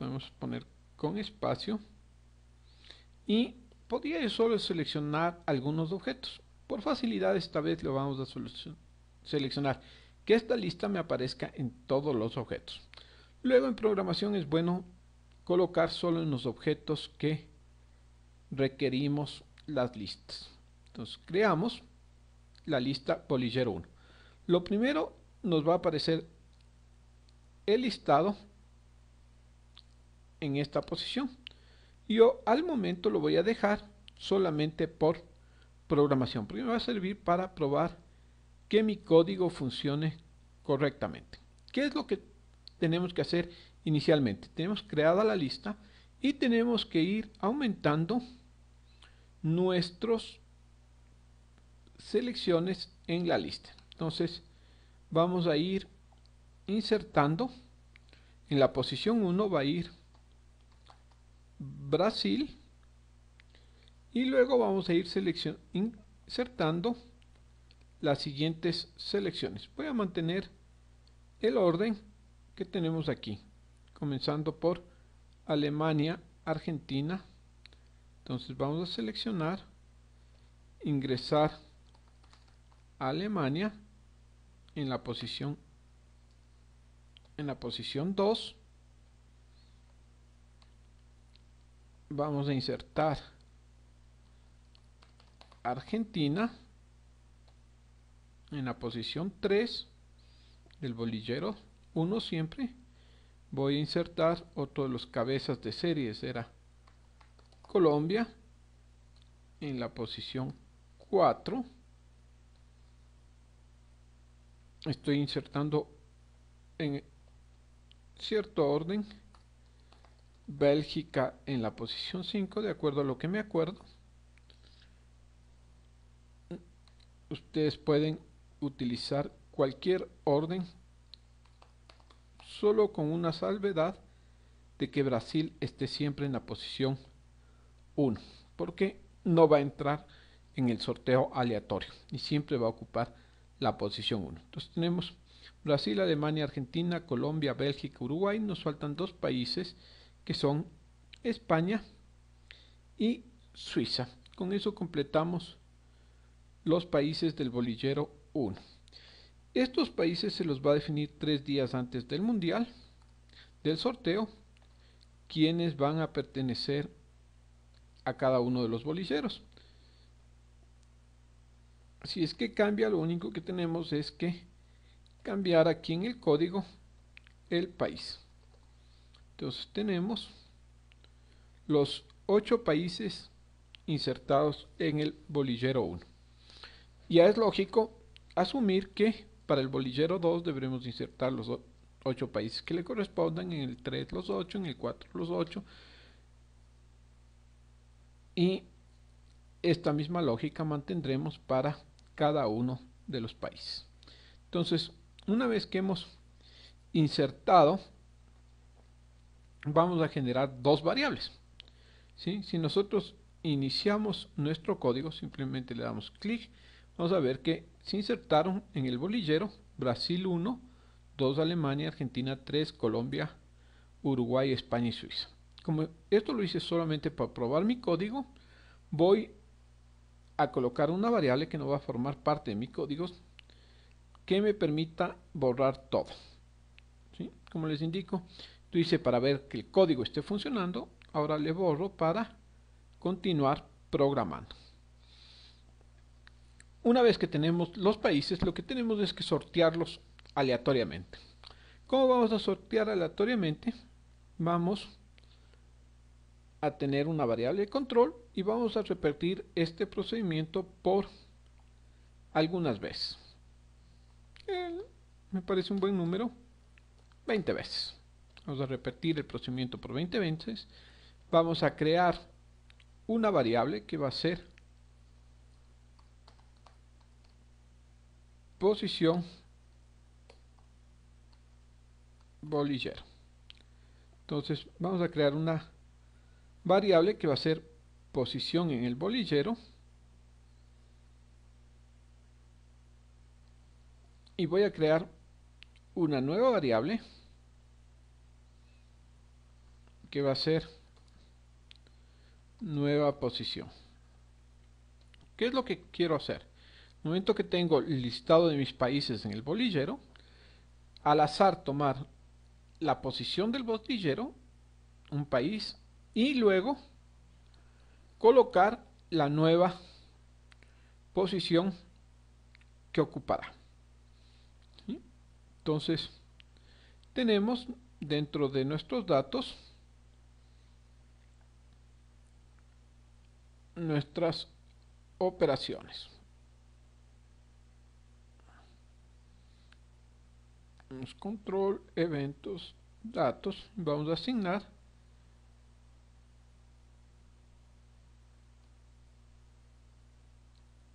podemos poner con espacio y podría yo solo seleccionar algunos objetos por facilidad esta vez lo vamos a seleccionar que esta lista me aparezca en todos los objetos luego en programación es bueno colocar solo en los objetos que requerimos las listas entonces creamos la lista bolillero 1 lo primero nos va a aparecer el listado en esta posición. Yo al momento lo voy a dejar solamente por programación, porque me va a servir para probar que mi código funcione correctamente. ¿Qué es lo que tenemos que hacer inicialmente? Tenemos creada la lista y tenemos que ir aumentando nuestros selecciones en la lista. Entonces vamos a ir insertando en la posición 1 va a ir Brasil y luego vamos a ir insertando las siguientes selecciones. Voy a mantener el orden que tenemos aquí, comenzando por Alemania, Argentina. Entonces vamos a seleccionar, ingresar a Alemania en la posición en la posición 2 vamos a insertar Argentina en la posición 3 del bolillero 1 siempre voy a insertar otro de los cabezas de series Era Colombia en la posición 4 estoy insertando en cierto orden Bélgica en la posición 5, de acuerdo a lo que me acuerdo. Ustedes pueden utilizar cualquier orden, solo con una salvedad de que Brasil esté siempre en la posición 1, porque no va a entrar en el sorteo aleatorio y siempre va a ocupar la posición 1. Entonces tenemos Brasil, Alemania, Argentina, Colombia, Bélgica, Uruguay, nos faltan dos países que son España y Suiza. Con eso completamos los países del bolillero 1. Estos países se los va a definir tres días antes del mundial, del sorteo, quienes van a pertenecer a cada uno de los bolilleros. Si es que cambia, lo único que tenemos es que cambiar aquí en el código el país. Entonces tenemos los ocho países insertados en el bolillero 1. Ya es lógico asumir que para el bolillero 2 deberemos insertar los ocho países que le correspondan, en el 3 los 8, en el 4 los 8. Y esta misma lógica mantendremos para cada uno de los países. Entonces, una vez que hemos insertado vamos a generar dos variables. Si nosotros iniciamos nuestro código, simplemente le damos clic, vamos a ver que se insertaron en el bolillero Brasil 1, 2 Alemania, Argentina 3, Colombia, Uruguay, España y Suiza. Como esto lo hice solamente para probar mi código, voy a colocar una variable que no va a formar parte de mi código que me permita borrar todo. ¿sí? Como les indico, Tú hice para ver que el código esté funcionando. Ahora le borro para continuar programando. Una vez que tenemos los países, lo que tenemos es que sortearlos aleatoriamente. ¿Cómo vamos a sortear aleatoriamente? Vamos a tener una variable de control y vamos a repetir este procedimiento por algunas veces. Eh, me parece un buen número, 20 veces vamos a repetir el procedimiento por 20 veces, vamos a crear una variable que va a ser posición bolillero. Entonces vamos a crear una variable que va a ser posición en el bolillero. Y voy a crear una nueva variable que va a ser nueva posición. ¿Qué es lo que quiero hacer? En el momento que tengo el listado de mis países en el bolillero, al azar tomar la posición del bolillero, un país, y luego colocar la nueva posición que ocupará. Entonces, tenemos dentro de nuestros datos nuestras operaciones. control, eventos, datos, vamos a asignar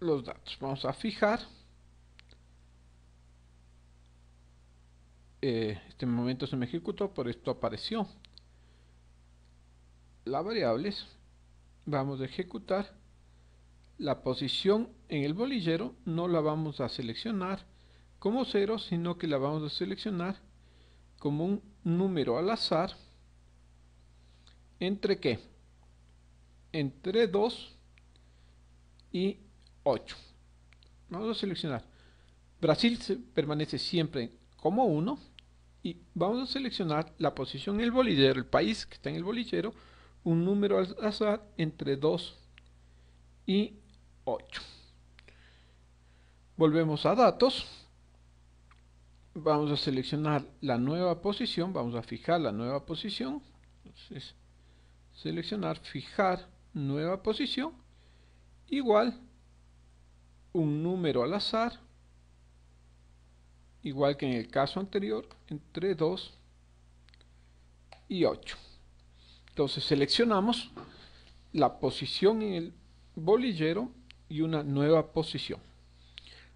los datos. Vamos a fijar eh, este momento se me ejecutó, por esto apareció las variables vamos a ejecutar la posición en el bolillero no la vamos a seleccionar como 0 sino que la vamos a seleccionar como un número al azar entre qué entre 2 y 8 vamos a seleccionar Brasil permanece siempre como 1 y vamos a seleccionar la posición en el bolillero el país que está en el bolillero un número al azar entre 2 y 8. Volvemos a datos. Vamos a seleccionar la nueva posición, vamos a fijar la nueva posición. Entonces, seleccionar, fijar nueva posición, igual un número al azar, igual que en el caso anterior, entre 2 y 8. Entonces seleccionamos la posición en el bolillero y una nueva posición.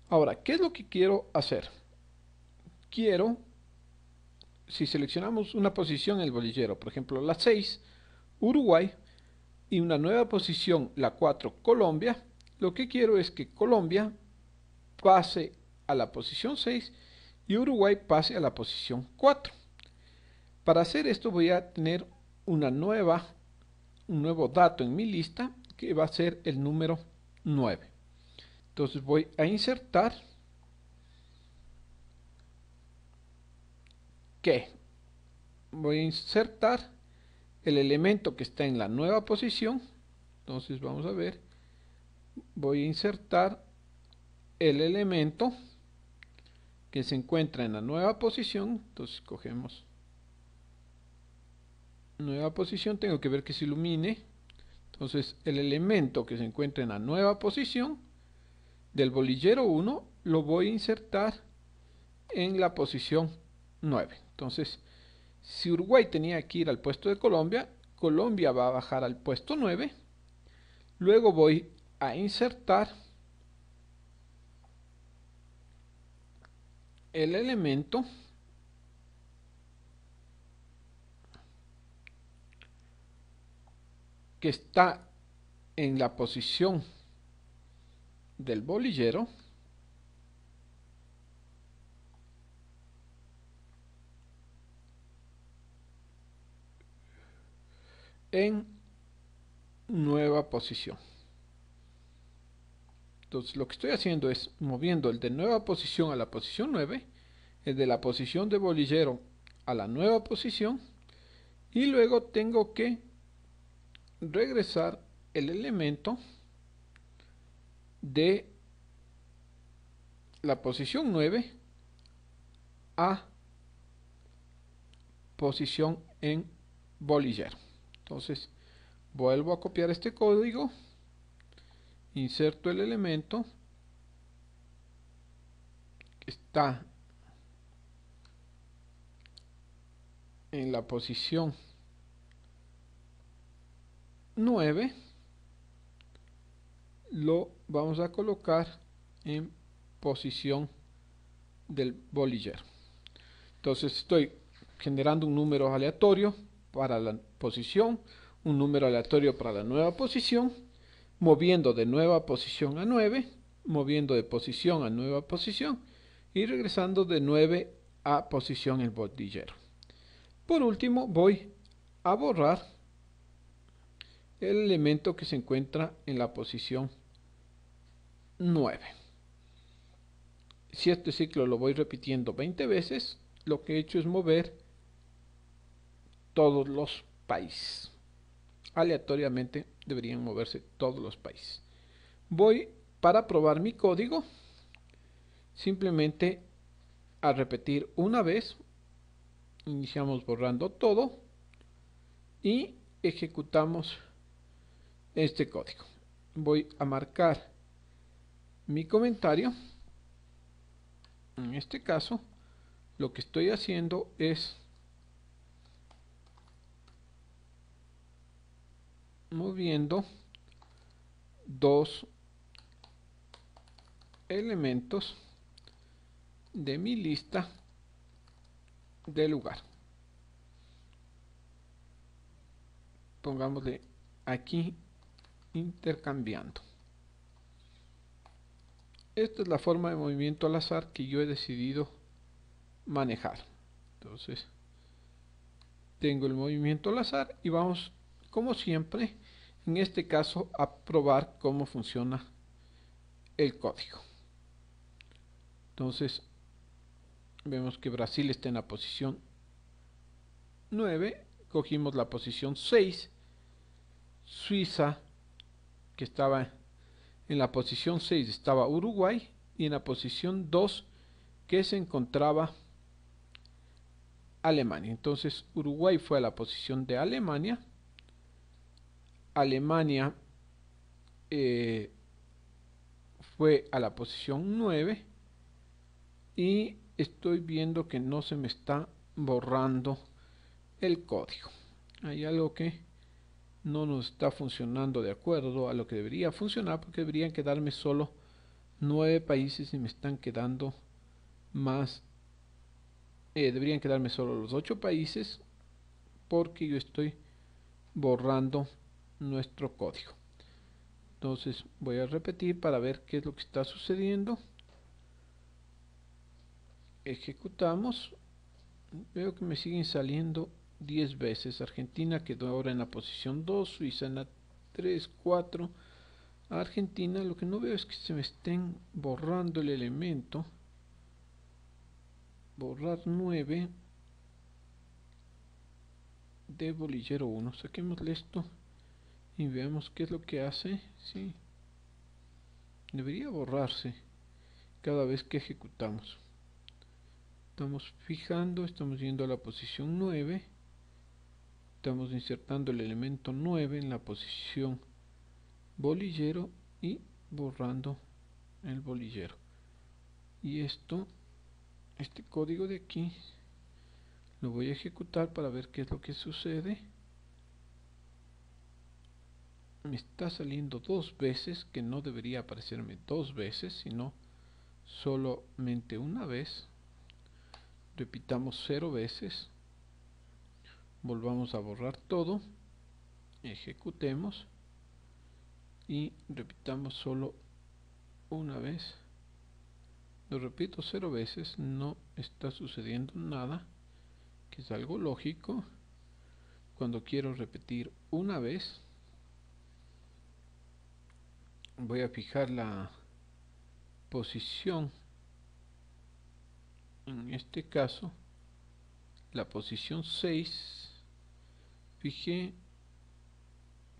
Ahora, ¿qué es lo que quiero hacer? Quiero, si seleccionamos una posición en el bolillero, por ejemplo la 6, Uruguay, y una nueva posición, la 4, Colombia, lo que quiero es que Colombia pase a la posición 6 y Uruguay pase a la posición 4. Para hacer esto voy a tener una nueva, un nuevo dato en mi lista que va a ser el número 9. Entonces voy a insertar que voy a insertar el elemento que está en la nueva posición. Entonces vamos a ver, voy a insertar el elemento que se encuentra en la nueva posición. Entonces cogemos nueva posición tengo que ver que se ilumine. Entonces el elemento que se encuentra en la nueva posición del bolillero 1 lo voy a insertar en la posición 9. Entonces si Uruguay tenía que ir al puesto de Colombia, Colombia va a bajar al puesto 9. Luego voy a insertar el elemento que está en la posición del bolillero en nueva posición entonces lo que estoy haciendo es moviendo el de nueva posición a la posición 9 el de la posición de bolillero a la nueva posición y luego tengo que regresar el elemento de la posición 9 a posición en bolillar entonces vuelvo a copiar este código inserto el elemento que está en la posición 9 lo vamos a colocar en posición del bolillero Entonces estoy generando un número aleatorio para la posición, un número aleatorio para la nueva posición, moviendo de nueva posición a 9, moviendo de posición a nueva posición y regresando de 9 a posición el bolillero Por último voy a borrar el elemento que se encuentra en la posición 9. Si este ciclo lo voy repitiendo 20 veces, lo que he hecho es mover todos los países. Aleatoriamente deberían moverse todos los países. Voy para probar mi código simplemente a repetir una vez. Iniciamos borrando todo y ejecutamos este código. Voy a marcar mi comentario. En este caso, lo que estoy haciendo es moviendo dos elementos de mi lista de lugar. Pongámosle aquí intercambiando. Esta es la forma de movimiento al azar que yo he decidido manejar. Entonces, tengo el movimiento al azar y vamos, como siempre, en este caso, a probar cómo funciona el código. Entonces, vemos que Brasil está en la posición 9, cogimos la posición 6, Suiza que estaba en la posición 6 estaba Uruguay y en la posición 2 que se encontraba Alemania. Entonces Uruguay fue a la posición de Alemania. Alemania eh, fue a la posición 9 y estoy viendo que no se me está borrando el código. Hay algo que no nos está funcionando de acuerdo a lo que debería funcionar porque deberían quedarme solo nueve países y me están quedando más eh, deberían quedarme solo los ocho países porque yo estoy borrando nuestro código entonces voy a repetir para ver qué es lo que está sucediendo ejecutamos veo que me siguen saliendo 10 veces. Argentina quedó ahora en la posición 2, Suiza en la 3, 4. Argentina lo que no veo es que se me estén borrando el elemento. Borrar 9 de bolillero 1. saquemos esto y veamos qué es lo que hace. Sí. Debería borrarse cada vez que ejecutamos. Estamos fijando, estamos yendo a la posición 9 estamos insertando el elemento 9 en la posición bolillero y borrando el bolillero y esto este código de aquí lo voy a ejecutar para ver qué es lo que sucede me está saliendo dos veces que no debería aparecerme dos veces sino solamente una vez repitamos cero veces volvamos a borrar todo ejecutemos y repitamos solo una vez lo repito cero veces no está sucediendo nada que es algo lógico cuando quiero repetir una vez voy a fijar la posición en este caso la posición 6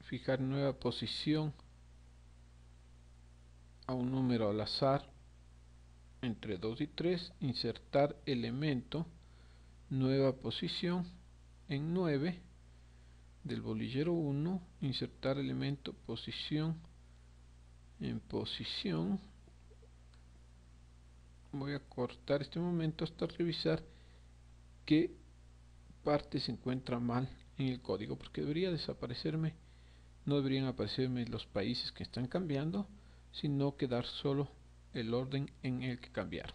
fijar nueva posición a un número al azar entre 2 y 3 insertar elemento nueva posición en 9 del bolillero 1 insertar elemento posición en posición voy a cortar este momento hasta revisar qué parte se encuentra mal en el código porque debería desaparecerme no deberían aparecerme los países que están cambiando sino quedar solo el orden en el que cambiaron